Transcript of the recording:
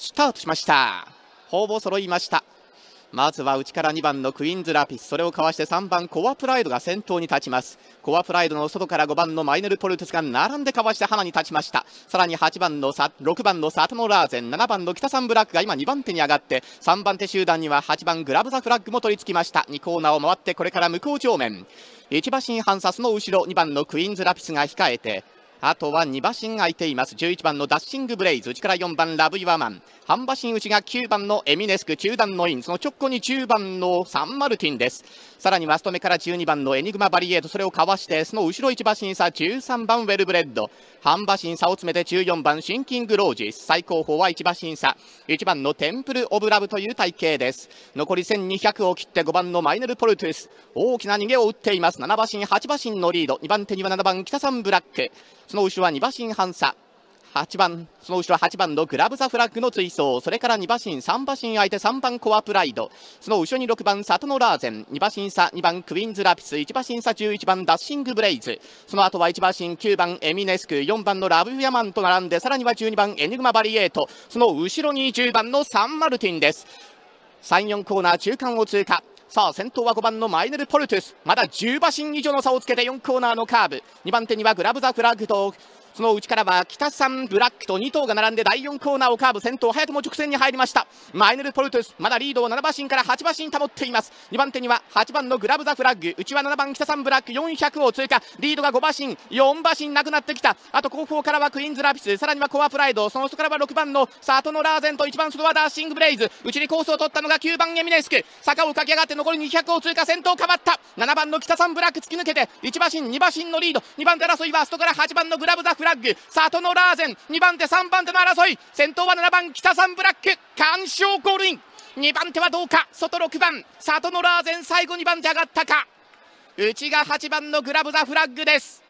スタートしましたほぼ揃いましたまずは内から2番のクイーンズ・ラピスそれをかわして3番コアプライドが先頭に立ちますコアプライドの外から5番のマイネル・ポルトスが並んでかわして花に立ちましたさらに8番の6番のサトノ・ラーゼン7番の北サンブラックが今2番手に上がって3番手集団には8番グラブ・ザ・フラッグも取り付きました2コーナーを回ってこれから向こう上面1馬身ンサスの後ろ2番のクイーンズ・ラピスが控えてあとは2馬身空いています11番のダッシングブレイズ内から4番ラブイワマン半馬身内が9番のエミネスク中段のインその直後に10番のサンマルティンですさらにマスト目から12番のエニグマバリエートそれをかわしてその後ろ1馬身差13番ウェルブレッド半馬身差を詰めて14番シンキングロージ最高峰は1馬身差1番のテンプル・オブ・ラブという体型です残り1200を切って5番のマイネル・ポルトゥス大きな逃げを打っています7馬身8馬身のリード2番手には7番北三ブラックその後ろは2馬身半差8番、その後ろ8番のグラブザフラッグの追走、それから2馬身、3馬身相手3番コアプライド、その後ろに6番サトノラーゼン、2馬身差2番クイーンズラピス、1馬身差11番ダッシングブレイズ、その後は1馬身9番エミネスク、4番のラブフヤマンと並んで、さらには12番エニグマバリエート、その後ろに10番のサンマルティンです。3、4コーナー中間を通過。さあ先頭は5番のマイネル・ポルトゥスまだ10馬身以上の差をつけて4コーナーのカーブ2番手にはグラブ・ザ・フラッグとそのうちからは北さんブラックと2頭が並んで第4コーナーをカーブ先頭早くも直線に入りましたマイネル・ポルトゥスまだリードを7馬身から8馬身保っています2番手には8番のグラブ・ザ・フラッグ内は7番北さんブラック400を通過リードが5馬身4馬身なくなってきたあと後方からはクイーンズ・ラピスさらにはコアプライドその外からは6番のサトノ・ラーゼンと1番外はダーシング・ブレイズ内にコースを取ったのが9番エミネスク坂を駆け上がって残り200を通過先頭かわった7番の北さんブラック突き抜けて1馬身2馬身のリード2番手争いはストから8番のグラブ・ザ・フラッグラッグ里のラーゼン2番手3番手の争い先頭は7番北サンブラック完勝ゴールイン2番手はどうか外6番里のラーゼン最後2番手上がったか内が8番のグラブ・ザ・フラッグです